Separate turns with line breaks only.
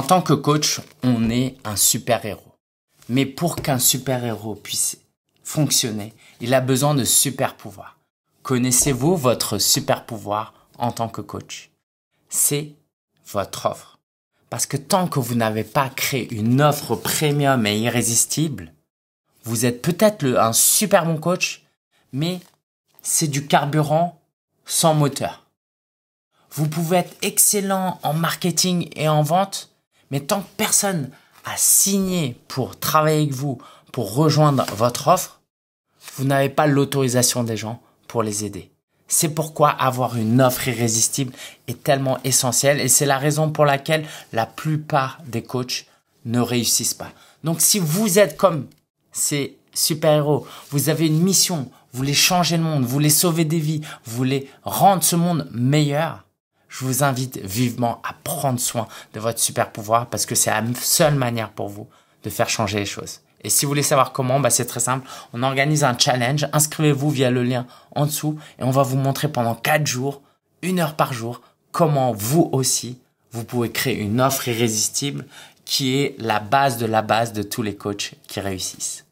En tant que coach, on est un super-héros. Mais pour qu'un super-héros puisse fonctionner, il a besoin de super-pouvoirs. Connaissez-vous votre super-pouvoir en tant que coach C'est votre offre. Parce que tant que vous n'avez pas créé une offre premium et irrésistible, vous êtes peut-être un super bon coach, mais c'est du carburant sans moteur. Vous pouvez être excellent en marketing et en vente, mais tant que personne a signé pour travailler avec vous, pour rejoindre votre offre, vous n'avez pas l'autorisation des gens pour les aider. C'est pourquoi avoir une offre irrésistible est tellement essentiel et c'est la raison pour laquelle la plupart des coachs ne réussissent pas. Donc si vous êtes comme ces super-héros, vous avez une mission, vous voulez changer le monde, vous voulez sauver des vies, vous voulez rendre ce monde meilleur, je vous invite vivement à prendre soin de votre super pouvoir parce que c'est la seule manière pour vous de faire changer les choses. Et si vous voulez savoir comment, bah c'est très simple. On organise un challenge. Inscrivez-vous via le lien en dessous et on va vous montrer pendant 4 jours, une heure par jour, comment vous aussi, vous pouvez créer une offre irrésistible qui est la base de la base de tous les coachs qui réussissent.